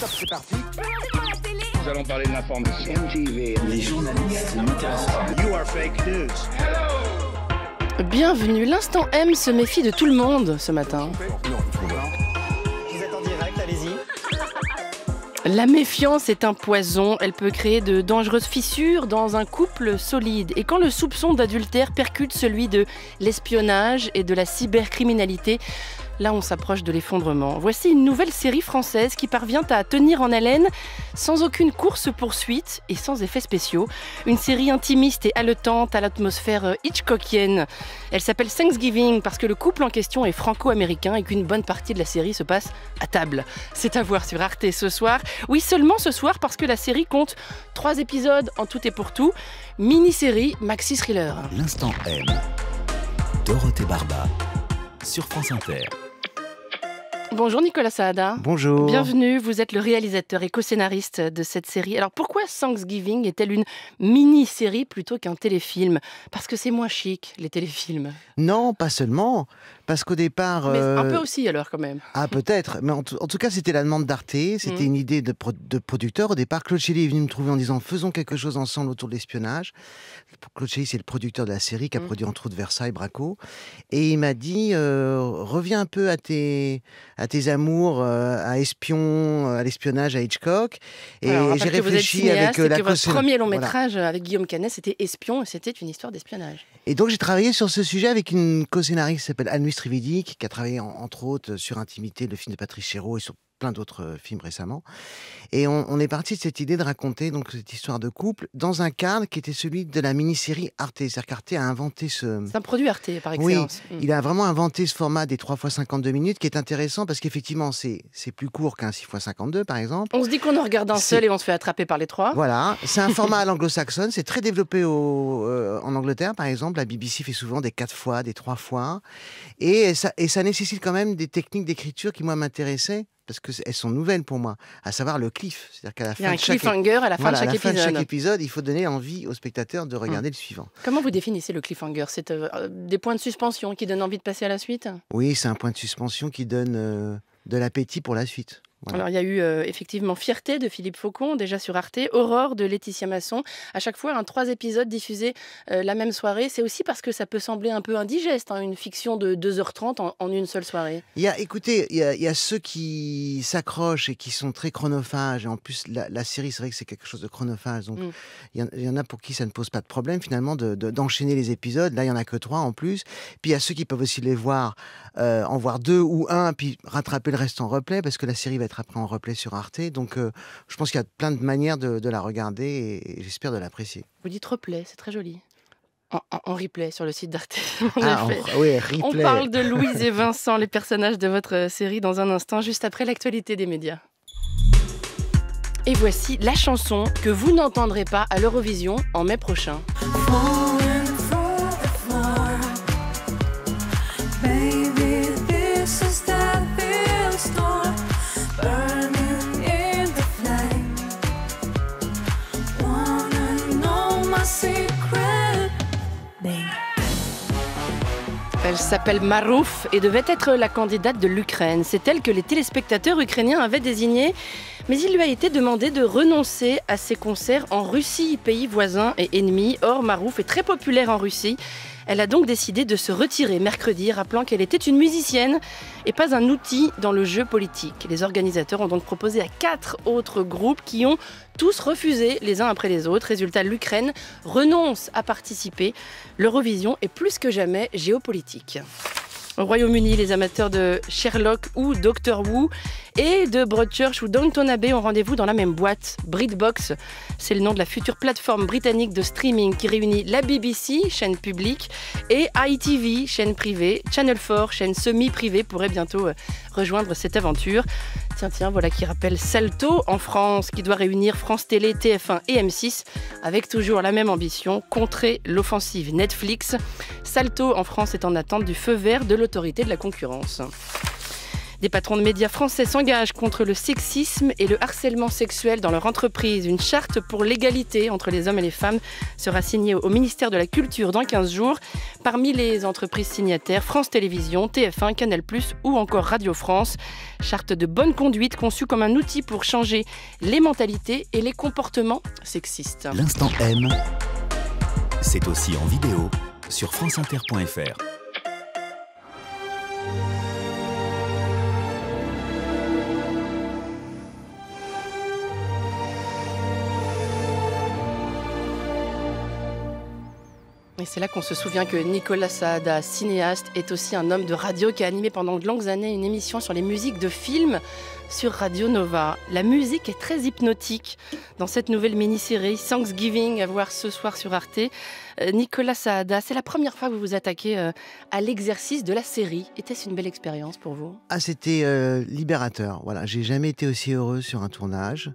parti. Nous allons parler de l'information. Les journalistes You are Bienvenue, l'instant M se méfie de tout le monde ce matin. Vous êtes en allez-y. La méfiance est un poison, elle peut créer de dangereuses fissures dans un couple solide. Et quand le soupçon d'adultère percute celui de l'espionnage et de la cybercriminalité, Là, on s'approche de l'effondrement. Voici une nouvelle série française qui parvient à tenir en haleine sans aucune course-poursuite et sans effets spéciaux. Une série intimiste et haletante à l'atmosphère euh, hitchcockienne. Elle s'appelle Thanksgiving parce que le couple en question est franco-américain et qu'une bonne partie de la série se passe à table. C'est à voir sur Arte ce soir. Oui, seulement ce soir parce que la série compte trois épisodes en tout et pour tout. Mini-série maxi thriller. L'instant M. Dorothée Barba sur France Inter. Bonjour Nicolas Saada. Bonjour. Bienvenue, vous êtes le réalisateur et co-scénariste de cette série. Alors pourquoi Thanksgiving est-elle une mini-série plutôt qu'un téléfilm Parce que c'est moins chic, les téléfilms. Non, pas seulement, parce qu'au départ. Mais un peu euh, aussi alors quand même. Ah peut-être, mais en, tout cas c'était la demande d'Arte, c'était mm. une idée de, producteur. Au départ, Claude est venu me trouver en disant faisons quelque chose ensemble autour de l'espionnage. Claude c'est le producteur de la série qui a mm. produit entre autres Versailles, Braco, et il m'a dit euh, reviens un peu à tes à tes amours, euh, à espion, à l'espionnage, à Hitchcock. Et, j'ai réfléchi avec la que votre premier long métrage avec Guillaume Canet c'était Espion, et c'était une histoire d'espionnage. Et donc j'ai travaillé sur ce sujet avec une co-scénariste qui s'appelle Anne qui a travaillé entre autres sur Intimité, le film de Patrice Chéreau, et son d'autres euh, films récemment. Et on, est parti de cette idée de raconter donc cette histoire de couple dans un cadre qui était celui de la mini-série Arte. C'est-à-dire qu'Arte a inventé ce. C'est un produit Arte par exemple. Oui, mm. il a vraiment inventé ce format des 3 x 52 minutes qui est intéressant parce qu'effectivement c'est plus court qu'un 6 x 52 par exemple. On se dit qu'on en regarde un seul et on se fait attraper par les trois. Voilà, c'est un format à l'anglo-saxonne, c'est très développé au, euh, en Angleterre par exemple. La BBC fait souvent des 4 fois, des 3 fois. Et ça, et ça nécessite quand même des techniques d'écriture qui moi m'intéressaient parce qu'elles sont nouvelles pour moi, à savoir le cliff. C'est-à-dire qu'à la fin, de chaque... cliffhanger à la fin, de, chaque épisode, il faut donner envie aux spectateurs de regarder hum. le suivant. Comment vous définissez le cliffhanger C'est euh, euh, des points de suspension qui donnent envie de passer à la suite Oui, c'est un point de suspension qui donne euh, de l'appétit pour la suite. Alors il y a eu euh, effectivement Fierté de Philippe Faucon, déjà sur Arte, Aurore de Laetitia Masson. À chaque fois, un trois épisodes diffusés euh, la même soirée. C'est aussi parce que ça peut sembler un peu indigeste, hein, une fiction de 2h30 en, une seule soirée. Il y a, écoutez, il y a, ceux qui s'accrochent et qui sont très chronophages. en plus, la, série, c'est vrai que c'est quelque chose de chronophage. Donc mm. il, y en, a pour qui ça ne pose pas de problème finalement d'enchaîner de, d'enchaîner les épisodes. Là, il y en a que trois en plus. Puis il y a ceux qui peuvent aussi les voir, euh, en voir deux ou un, puis rattraper le reste en replay parce que la série va être après en replay sur Arte. Donc, euh, je pense qu'il y a plein de manières de, la regarder et, j'espère de l'apprécier. Vous dites replay, c'est très joli. En, replay sur le site d'Arte. Ah, oui, On parle de Louise et Vincent, les personnages de votre euh, série, dans un instant, juste après l'actualité des médias. Et voici la chanson que vous n'entendrez pas à l'Eurovision en mai prochain. s'appelle Marouf et devait être la candidate de l'Ukraine. C'est elle que les téléspectateurs ukrainiens avaient désignée, mais il lui a été demandé de renoncer à ses concerts en Russie, pays voisin et ennemi. Or, Marouf est très populaire en Russie elle a donc décidé de se retirer mercredi, rappelant qu'elle était une musicienne et pas un outil dans le jeu politique. Les organisateurs ont donc proposé à quatre autres groupes qui ont tous refusé les uns après les autres. Résultat, l'Ukraine renonce à participer. L'Eurovision est plus que jamais géopolitique au Royaume-Uni, les amateurs de Sherlock ou Doctor Who et de Broadchurch ou Downton Abbey ont rendez-vous dans la même boîte. BritBox, c'est le nom de la future plateforme britannique de streaming qui réunit la BBC, chaîne publique, et ITV, chaîne privée. Channel 4, chaîne semi-privée, pourrait bientôt euh, rejoindre cette aventure. Tiens, tiens, voilà qui rappelle Salto en France, qui doit réunir France Télé, TF1 et M6, avec toujours la même ambition, contrer l'offensive Netflix. Salto en France est en attente du feu vert de l'autorité de la concurrence. Des patrons de médias français s'engagent contre le sexisme et le harcèlement sexuel dans leur entreprise. Une charte pour l'égalité entre les hommes et les femmes sera signée au ministère de la Culture dans 15 jours. Parmi les entreprises signataires, France Télévisions, TF1, Canal+, ou encore Radio France. Charte de bonne conduite conçue comme un outil pour changer les mentalités et les comportements sexistes. L'instant M, c'est aussi en vidéo sur franceinter.fr. c'est là qu'on se souvient que Nicolas Saada, cinéaste, est aussi un homme de radio qui a animé pendant de longues années une émission sur les musiques de films sur Radio Nova. La musique est très hypnotique dans cette nouvelle mini-série Thanksgiving à voir ce soir sur Arte. Euh, Nicolas Saada, c'est la première fois que vous vous attaquez euh, à l'exercice de la série. Était-ce une belle expérience pour vous Ah, c'était euh, libérateur. Voilà, j'ai jamais été aussi heureux sur un tournage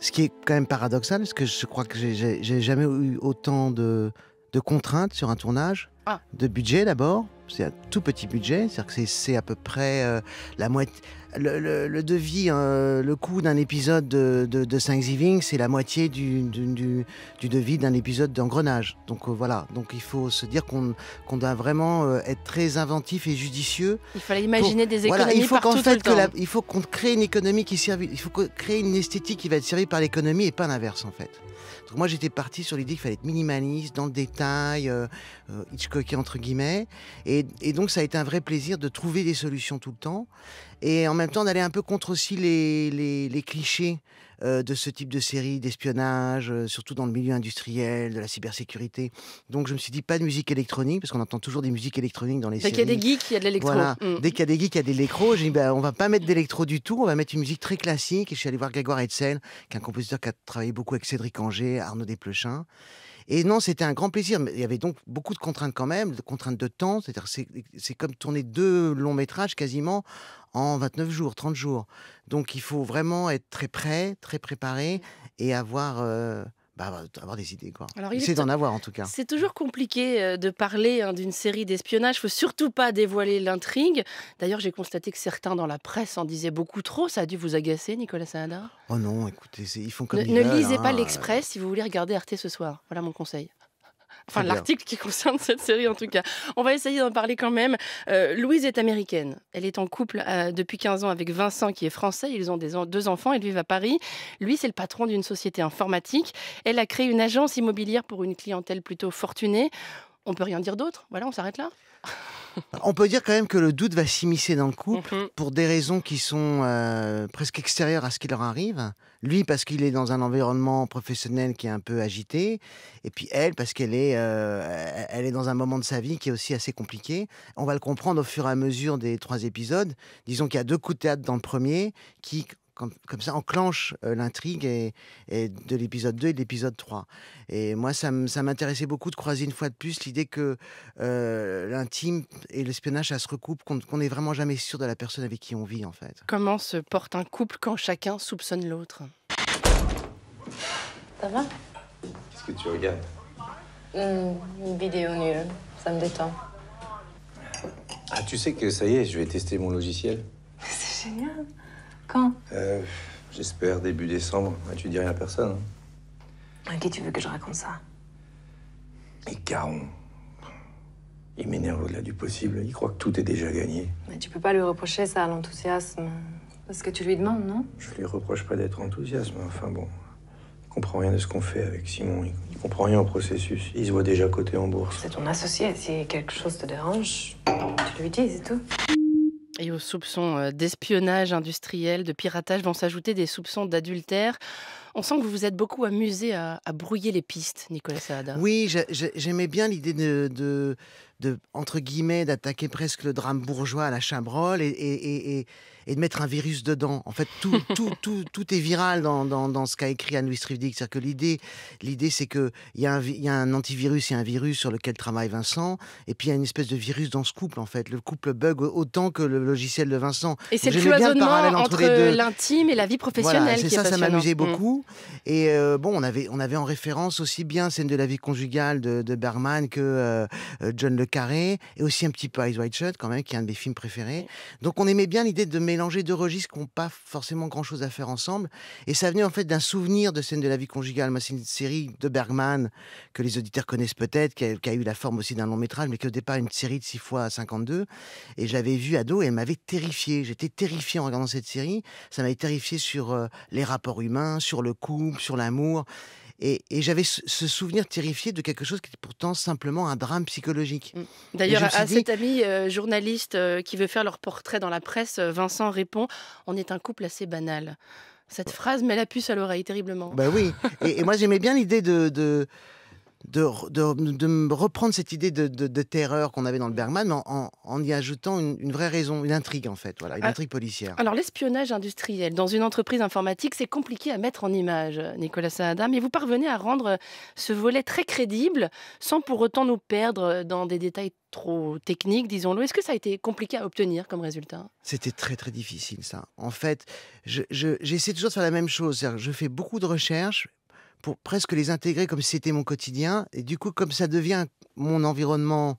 ce qui est quand même paradoxal, parce que je crois que j'ai jamais eu autant de, de contraintes sur un tournage. Ah. de budget d'abord. C'est un tout petit budget, cest à que c'est à peu près euh, la moitié. Le, devis, hein, le coût d'un épisode de, de, de c'est la moitié du, devis d'un épisode d'engrenage. Donc euh, voilà, donc il faut se dire qu'on doit vraiment euh, être très inventif et judicieux. Il fallait imaginer des économies il faut partout, il faut qu'on crée une économie qui serve, il faut créer une esthétique qui va être servie par l'économie et pas l'inverse en fait moi, j'étais parti sur l'idée qu'il fallait être minimaliste, dans le détail, euh, euh entre guillemets. Et, donc, ça a été un vrai plaisir de trouver des solutions tout le temps. Et en même temps, d'aller un peu contre aussi les clichés euh, de ce type de série d'espionnage, euh, surtout dans le milieu industriel, de la cybersécurité. Donc je me suis dit pas de musique électronique, parce qu'on entend toujours des musiques électroniques dans les Dès séries. Dès qu'il y a des geeks, il y a de l'électro. Mm. Dès qu'il y a des geeks, il y a de l'électro. J'ai dit, on bah, on va pas mettre d'électro du tout, on va mettre une musique très classique. Et je suis allé voir Grégoire Hetzel, qui est un compositeur qui a travaillé beaucoup avec Cédric Anger, Arnaud Desplechin. Et non, c'était un grand plaisir. Mais il y avait donc beaucoup de contraintes quand même, de contraintes de temps. C'est-à-dire, c'est comme tourner deux longs métrages quasiment en 29 jours, 30 jours. Donc, il faut vraiment être très prêt, très préparé et avoir. Euh, bah, bah, avoir des idées. Quoi. c'est d'en avoir en tout cas. C'est toujours compliqué euh, de parler hein, d'une série d'espionnage. Il faut surtout pas dévoiler l'intrigue. D'ailleurs, j'ai constaté que certains dans la presse en disaient beaucoup trop. Ça a dû vous agacer, Nicolas Saada Oh non, écoutez, ils font comme ne, ne lisez pas hein. l'Express si vous voulez regarder Arte ce soir. Voilà mon conseil. Enfin, l'article qui concerne cette série, en tout cas. On va essayer d'en parler quand même. Euh, Louise est américaine. Elle est en couple euh, depuis 15 ans avec Vincent, qui est français. Ils ont deux enfants. Ils vivent à Paris. Lui, c'est le patron d'une société informatique. Elle a créé une agence immobilière pour une clientèle plutôt fortunée. On peut rien dire d'autre. Voilà, on s'arrête là. On peut dire quand même que le doute va s'immiscer dans le couple mhm. pour des raisons qui sont euh, presque extérieures à ce qui leur arrive. Lui parce qu'il est dans un environnement professionnel qui est un peu agité, et puis elle parce qu'elle est, euh, elle est dans un moment de sa vie qui est aussi assez compliqué. On va le comprendre au fur et à mesure des trois épisodes. Disons qu'il y a deux coups de théâtre dans le premier qui comme, ça enclenche euh, l'intrigue et, de l'épisode 2 et de l'épisode 3. Et moi, ça m'intéressait beaucoup de croiser une fois de plus l'idée que euh, l'intime et l'espionnage, ça se recoupe, qu'on n'est vraiment jamais sûr de la personne avec qui on vit, en fait. Comment se porte un couple quand chacun soupçonne l'autre Ça va Qu'est-ce que tu regardes hmm, Une vidéo nulle, ça me détend. Ah, tu sais que ça y est, je vais tester mon logiciel. C'est génial. Quand euh, J'espère début décembre. Bah, tu dis rien à personne. Hein. qui tu veux que je raconte ça Et Caron. Il m'énerve au-delà du possible. Il croit que tout est déjà gagné. Mais tu peux pas lui reprocher ça, l'enthousiasme. Parce que tu lui demandes, non Je lui reproche pas d'être enthousiaste, enfin bon. Il comprend rien de ce qu'on fait avec Simon. Il comprend rien au processus. Il se voit déjà coté en bourse. C'est ton associé. Si quelque chose te dérange, tu lui dis, c'est tout. Et aux soupçons euh, d'espionnage industriel, de piratage vont s'ajouter des soupçons d'adultère. On sent que vous vous êtes beaucoup amusé à, brouiller les pistes, Nicolas Saada. Oui, j'aimais bien l'idée de, de entre guillemets, d'attaquer presque le drame bourgeois à la chambrolle et, de mettre un virus dedans. En fait, tout, tout, est viral dans, dans, dans ce qu'a écrit Anne-Louise C'est-à-dire que l'idée, l'idée, c'est qu'il y, a un, y a un antivirus, et un virus sur lequel travaille Vincent, et puis il y a une espèce de virus dans ce couple, en fait. Le couple bug autant que le logiciel de Vincent. Et c'est le cloisonnement entre, entre l'intime et la vie professionnelle. Voilà, c'est ça, ça m'amusait mm. beaucoup. Et euh, bon, on avait, on avait en référence aussi bien Scène de la vie conjugale de, Berman que euh, euh, John Le Carré et aussi un petit peu Eyes Wide Shut, quand même, qui est un de mes films préférés. Donc on aimait bien l'idée de mélanger deux registres qui n'ont pas forcément grand-chose à faire ensemble. Et ça venait en fait d'un souvenir de scène de la vie conjugale. Moi, c'est une série de Bergman que les auditeurs connaissent peut-être, qui, a, eu la forme aussi d'un long métrage, mais qui au départ une série de 6 fois 52. Et j'avais vu vue ado et elle m'avait terrifié. J'étais terrifié en regardant cette série. Ça m'avait terrifié sur euh, les rapports humains, sur le couple, sur l'amour. Et, j'avais ce souvenir terrifié de quelque chose qui était pourtant simplement un drame psychologique. Mm. D'ailleurs, à cet ami euh, journaliste euh, qui veut faire leur portrait dans la presse, euh, Vincent répond On est un couple assez banal. Cette phrase met la puce à l'oreille terriblement. Bah oui. et, moi, j'aimais bien l'idée de de, reprendre cette idée de, terreur qu'on avait dans le Bergman, en, y ajoutant une, vraie raison, une intrigue en fait, voilà, une ah, intrigue policière. Alors l'espionnage industriel dans une entreprise informatique, c'est compliqué à mettre en image, Nicolas Saada, mais vous parvenez à rendre ce volet très crédible sans pour autant nous perdre dans des détails trop techniques, disons-le. Est-ce que ça a été compliqué à obtenir comme résultat C'était très très difficile ça. En fait, j'essaie toujours de faire la même chose. Je fais beaucoup de recherches pour presque les intégrer comme si c'était mon quotidien. Et du coup, comme ça devient mon environnement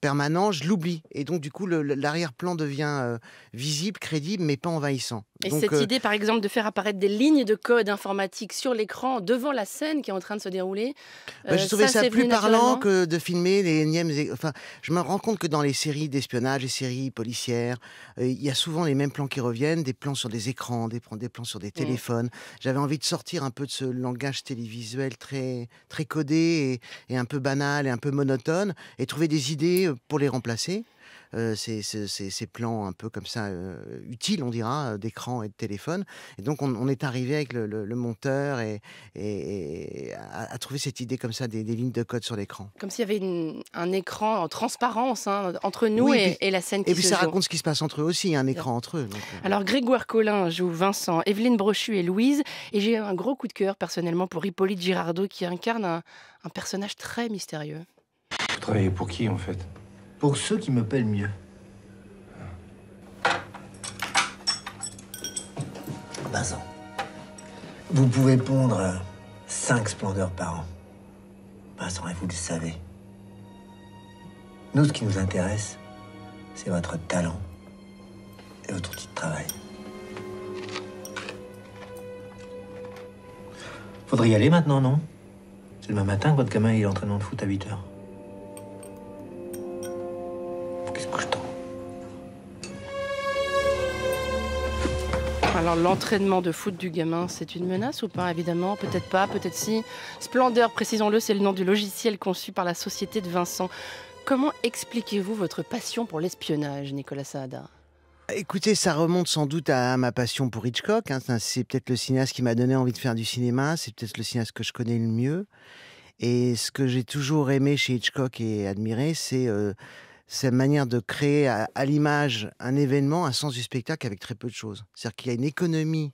permanent, je l'oublie. Et donc, du coup, l'arrière-plan devient euh, visible, crédible, mais pas envahissant. Et cette euh, idée, par exemple, de faire apparaître des lignes de code informatique sur l'écran devant la scène qui est en train de se dérouler. Bah, je euh, ça, plus parlant que de filmer les énièmes. Enfin, je me rends compte que dans les séries d'espionnage, et séries policières, euh, il y a souvent les mêmes plans qui reviennent, des plans sur des écrans, des, plans sur des mm. téléphones. J'avais envie de sortir un peu de ce langage télévisuel très, très codé et un peu banal et un peu monotone et trouver des idées pour les remplacer. Euh, ces, plans un peu comme ça euh, utiles, on dira, euh, d'écran et de téléphone. Et donc on, est arrivé avec le, monteur et, à, trouver cette idée comme ça des, lignes de code sur l'écran. Comme s'il y avait un écran en transparence hein, entre nous et, la scène qui se Et puis ça raconte ce qui se passe entre eux aussi, un écran entre eux. Alors Grégoire Collin joue Vincent, Evelyne Brochu et Louise. Et j'ai un gros coup de cœur personnellement pour Hippolyte Girardot qui incarne un, un personnage très mystérieux. Vous travaillez pour qui en fait pour ceux qui me paient mieux. Vincent, vous pouvez pondre 5 splendeurs par an. Vincent, et vous le savez. Nous, ce qui nous intéresse, c'est votre talent et votre outil de travail. Faudrait y aller maintenant, non C'est demain matin que votre gamin est l'entraînement de foot à 8 heures. l'entraînement de foot du gamin, c'est une menace ou pas Évidemment, peut-être pas, peut-être si. Splendeur, précisons-le, c'est le nom du logiciel conçu par la société de Vincent. Comment expliquez-vous votre passion pour l'espionnage, Nicolas Saada Écoutez, ça remonte sans doute à ma passion pour Hitchcock. Hein. C'est peut-être le cinéaste qui m'a donné envie de faire du cinéma. C'est peut-être le cinéaste que je connais le mieux. Et ce que j'ai toujours aimé chez Hitchcock et admiré, c'est euh, cette manière de créer à, à l'image un événement, un sens du spectacle avec très peu de choses. C'est-à-dire qu'il y a une économie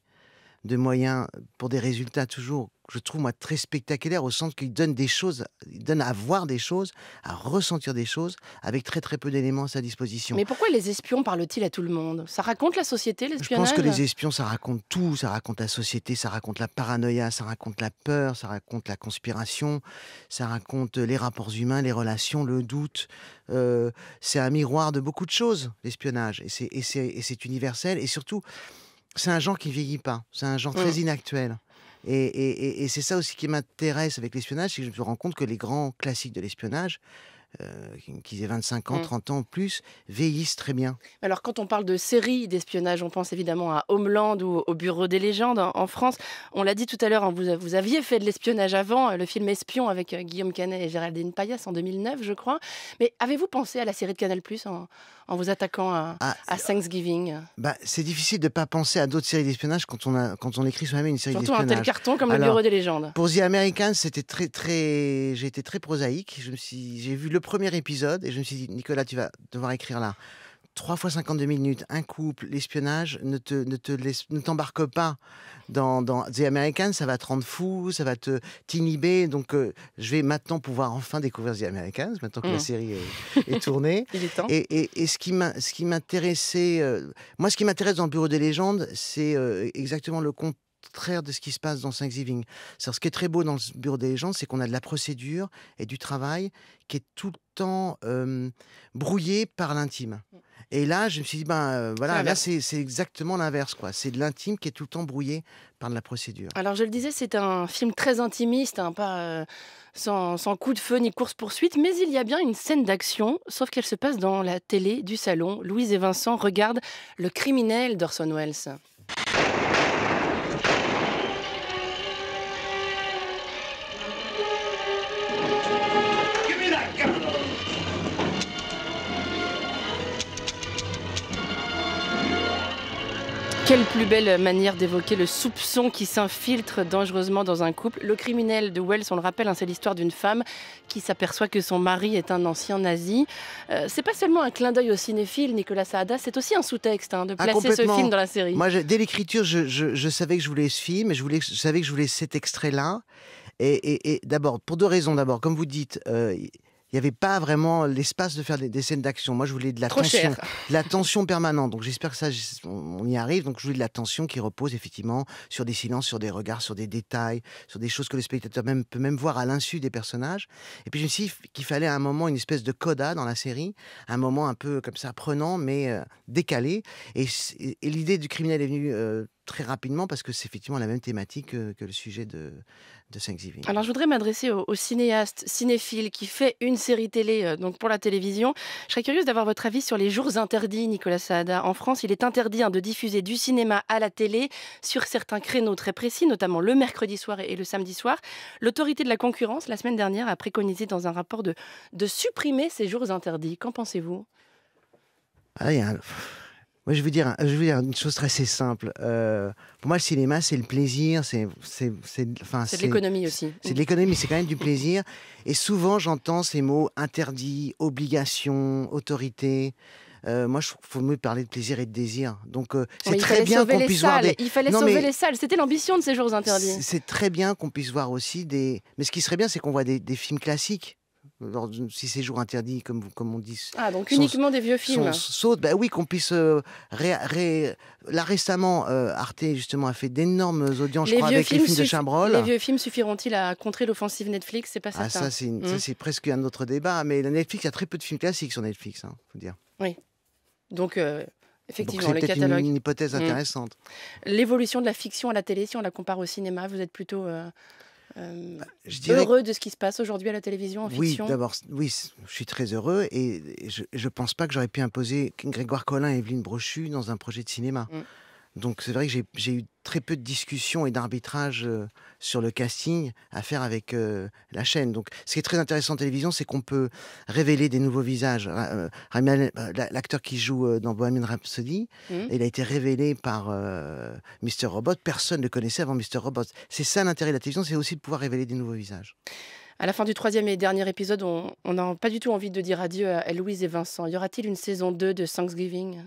de moyens pour des résultats toujours je trouve moi très spectaculaire au sens qu'il donne des choses, il donne à voir des choses, à ressentir des choses avec très très peu d'éléments à sa disposition. Mais pourquoi les espions parlent-ils à tout le monde Ça raconte la société, l'espionnage Je pense que les espions, ça raconte tout, ça raconte la société, ça raconte la paranoïa, ça raconte la peur, ça raconte la conspiration, ça raconte les rapports humains, les relations, le doute. Euh, c'est un miroir de beaucoup de choses, l'espionnage. Et c'est universel. Et surtout, c'est un genre qui vieillit pas. C'est un genre mm. très inactuel. Et, c'est ça aussi qui m'intéresse avec l'espionnage, c'est que je me rends compte que les grands classiques de l'espionnage, euh, qu'ils aient 25 ans, 30 mm. ans ou plus, vieillissent très bien. Alors quand on parle de séries d'espionnage, on pense évidemment à Homeland ou au Bureau des légendes hein, en France. On l'a dit tout à l'heure, hein, vous, vous aviez fait de l'espionnage avant, euh, le film Espion avec euh, Guillaume Canet et Géraldine Payas en 2009, je crois. Mais avez-vous pensé à la série de Canal Plus en, en vous attaquant à, ah, Thanksgiving bah, C'est difficile de ne pas penser à d'autres séries d'espionnage quand, on écrit soi-même une série d'espionnage. Surtout un tel carton comme le Bureau des légendes. Pour The Americans, c'était très, très... j'ai été très prosaïque. J'ai vu le premier épisode et je me suis dit, Nicolas, tu vas devoir écrire là. 3 fois 52 minutes, un couple, l'espionnage, ne te, ne te ne t'embarque pas dans, The American, ça va te rendre fou, ça va te t'inhiber. Donc, euh, je vais maintenant pouvoir enfin découvrir The Americans, maintenant que la mm. série est, tournée. Et, ce qui m'intéressait, euh, moi, ce qui m'intéresse dans le Bureau des légendes, c'est euh, exactement le, contexte s'abstraire de ce qui se passe dans Thanksgiving. Ce qui est très beau dans le Bureau des légendes, c'est qu'on a de la procédure et du travail qui est tout le temps brouillé par l'intime. Mm. Et là, je me suis dit, ben euh, voilà, là, c'est exactement l'inverse, quoi. C'est de l'intime qui est tout le temps brouillé par la procédure. Alors, je le disais, c'est un film très intimiste, hein, pas euh, sans, sans, coup de feu ni course-poursuite, mais il y a bien une scène d'action, sauf qu'elle se passe dans la télé du salon. Louise et Vincent regardent Le criminel d'Orson Welles. Quelle plus belle manière d'évoquer le soupçon qui s'infiltre dangereusement dans un couple. Le criminel de Wells, on le rappelle, hein, c'est l'histoire d'une femme qui s'aperçoit que son mari est un ancien nazi. Euh, c'est pas seulement un clin d'œil au cinéphile, Nicolas Saada, c'est aussi un sous-texte hein, de ah, placer ce film dans la série. Moi, dès l'écriture, je, savais que je voulais ce film, et je, savais que je voulais cet extrait-là. Et, d'abord, pour deux raisons. D'abord, comme vous dites, euh, il n'y avait pas vraiment l'espace de faire des, scènes d'action. Moi, je voulais de la tension, la permanente. Donc, j'espère que ça, on y arrive. Donc, je voulais de la tension qui repose effectivement sur des silences, sur des regards, sur des détails, sur des choses que le spectateur même peut même voir à l'insu des personnages. Et puis, je me suis dit qu'il fallait à un moment une espèce de coda dans la série, un moment un peu comme ça prenant mais euh, décalé. Et, l'idée du criminel est venue euh, très rapidement parce que c'est effectivement la même thématique que, le sujet de, de Thanksgiving. Alors je voudrais m'adresser au, cinéaste, cinéphile qui fait une série télé euh, donc pour la télévision. Je serais curieuse d'avoir votre avis sur les jours interdits, Nicolas Saada. En France, il est interdit hein, de diffuser du cinéma à la télé sur certains créneaux très précis, notamment le mercredi soir et, le samedi soir. L'autorité de la concurrence, la semaine dernière, a préconisé dans un rapport de, de supprimer ces jours interdits. Qu'en pensez-vous ah, moi, je veux dire, je veux dire une chose très assez simple. Euh, pour moi, le cinéma, c'est le plaisir, c'est, de l'économie aussi. C'est de l'économie, c'est quand même du plaisir. Et souvent, j'entends ces mots interdit, obligation, autorité. Euh, moi, je trouve qu'il faut mieux parler de plaisir et de désir. Donc, euh, c'est très bien qu'on puisse voir des. Il fallait sauver les salles. C'était l'ambition de ces jours interdits. C'est très bien qu'on puisse voir aussi des. Mais ce qui serait bien, c'est qu'on voit des films classiques lors de, si séjours jours interdit, comme, on dit. Ah, donc uniquement des vieux films. Saute, bah oui, qu'on puisse. Euh, ré, là, récemment, euh, Arte, justement, a fait d'énormes audiences, les je crois, avec les films de Chambrol. Les vieux films suffiront-ils à contrer l'offensive Netflix C'est pas ah, certain. Ah, ça, hmm. c'est presque un autre débat. Mais la Netflix, il y a très peu de films classiques sur Netflix, il hein, faut dire. Oui. Donc. Euh, effectivement, le catalogue. Une, une hypothèse hmm. intéressante. L'évolution de la fiction à la télé, si on la compare au cinéma, vous êtes plutôt euh, je dirais... heureux de ce qui se passe aujourd'hui à la télévision en fiction Oui, d'abord, oui, je suis très heureux et je ne pense pas que j'aurais pu imposer Grégoire Collin et Evelyne Brochu dans un projet de cinéma. Mm. Donc c'est vrai que j'ai eu très peu de discussions et d'arbitrage euh, sur le casting à faire avec euh, la chaîne. Donc ce qui est très intéressant en télévision, c'est qu'on peut révéler des nouveaux visages. Euh, bah, l'acteur qui joue dans Bohemian Rhapsody, mmh. il a été révélé par Mr. Robot. Personne ne le connaissait avant Mr. Robot. C'est ça l'intérêt de la télévision, c'est aussi de pouvoir révéler des nouveaux visages. À la fin du troisième et dernier épisode, on n'a pas du tout envie de dire adieu à Louise et Vincent. Y aura-t-il une saison 2 de Thanksgiving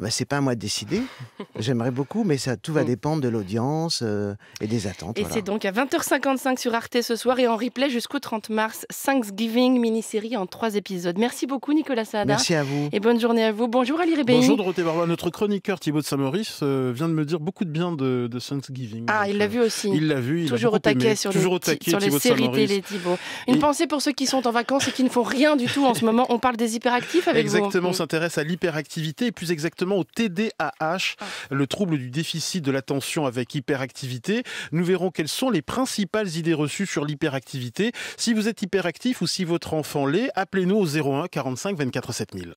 ah ben, c'est pas à moi de décider. J'aimerais beaucoup, mais ça tout va mm. dépendre de l'audience euh, et des attentes. Et c'est donc à 20h55 sur Arte ce soir et en replay jusqu'au 30 mars. Thanksgiving mini-série en trois épisodes. Merci beaucoup Nicolas Saada. Merci à vous. Et bonne journée à vous. Bonjour Ali Rébé. Bonjour Dorothée Barba, Notre chroniqueur Thibaut de Saint-Maurice euh, vient de me dire beaucoup de bien de, de Thanksgiving. Ah, il l'a euh, vu aussi. Il l'a vu. Il toujours, au taquet, sur toujours les, au taquet sur les, séries télé Thibaut. Une pensée pour ceux qui sont en vacances et qui ne font rien du tout en ce moment. On parle des hyperactifs avec vous. Exactement, mm. s'intéresse à l'hyperactivité et plus exactement au TDAH, le trouble du déficit de l'attention avec hyperactivité. Nous verrons quelles sont les principales idées reçues sur l'hyperactivité. Si vous êtes hyperactif ou si votre enfant l'est, appelez-nous au 01 45 24 7000.